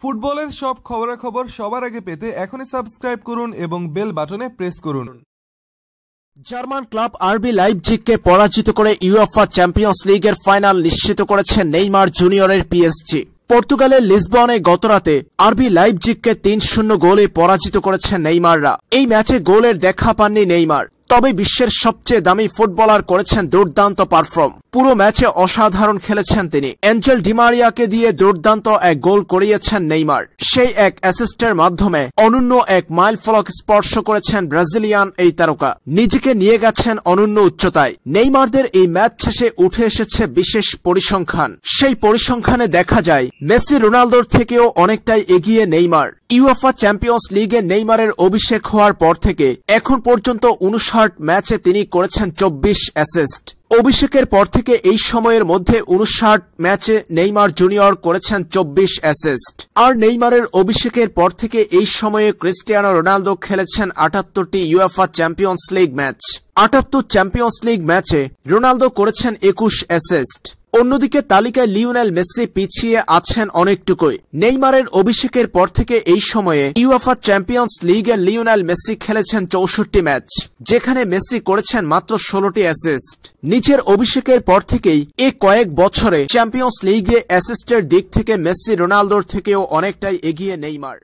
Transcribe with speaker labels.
Speaker 1: ফুটবলের সব খবরাখবর সবার আগে পেতে এখনই সাবস্ক্রাইব করুন এবং বেল বাটনে প্রেস করুন জার্মান ক্লাব আরবি লাইপজিগকে পরাজিত করে ইউএফা চ্যাম্পিয়ন্স লিগের ফাইনাল নিশ্চিত করেছে নেইমার জুনিয়রের পিএসজি পর্তুগালের লিসবনে গতরাতে আরবি লাইপজিগকে তিন শূন্য গোলে পরাজিত করেছে নেইমাররা এই ম্যাচে গোলের দেখা পাননি নেইমার তবে বিশ্বের সবচেয়ে দামি ফুটবলার করেছেন দুর্দান্ত পারফর্ম পুরো ম্যাচে অসাধারণ খেলেছেন তিনি অ্যাঞ্জেল ডিমারিয়াকে দিয়ে দুর্দান্ত এক গোল করিয়েছেন নেইমার সেই এক অ্যাসিস্টের মাধ্যমে অনন্য এক মাইল ফলক স্পর্শ করেছেন ব্রাজিলিয়ান এই তারকা নিজেকে নিয়ে গেছেন অনন্য উচ্চতায় নেইমারদের এই ম্যাচ শেষে উঠে এসেছে বিশেষ পরিসংখ্যান সেই পরিসংখ্যানে দেখা যায় মেসি রোনালদোর থেকেও অনেকটাই এগিয়ে নেইমার ইউএফা চ্যাম্পিয়ন্স লিগে নেইমারের অভিষেক হওয়ার পর থেকে এখন পর্যন্ত অনুসার হার্ট ম্যাচে তিনি করেছেন চব্বিশ অ্যাসিস্ট অভিষেকের পর থেকে এই সময়ের মধ্যে উনষাট ম্যাচে নেইমার জুনিয়র করেছেন চব্বিশ অ্যাসিস্ট আর নেইমারের অভিষেকের পর থেকে এই সময়ে ক্রিস্টিয়ানো রোনালদো খেলেছেন আটাত্তরটি ইউএফা চ্যাম্পিয়ন্স লিগ ম্যাচ আটাত্তর চ্যাম্পিয়ন্স লিগ ম্যাচে রোনালদো করেছেন একুশ অ্যাসিস্ট অন্যদিকে তালিকায় লিওনেল মেসি পিছিয়ে আছেন অনেকটুকুই নেইমারের অভিষেকের পর থেকে এই সময়ে ইউএফা চ্যাম্পিয়ন্স লিগে লিওনেল মেসি খেলেছেন চৌষট্টি ম্যাচ যেখানে মেসি করেছেন মাত্র ষোলোটি অ্যাসিস্ট নিজের অভিষেকের পর থেকেই এ কয়েক বছরে চ্যাম্পিয়ন্স লিগে অ্যাসিস্টের দিক থেকে মেসি রোনালদোর থেকেও অনেকটাই এগিয়ে নেইমার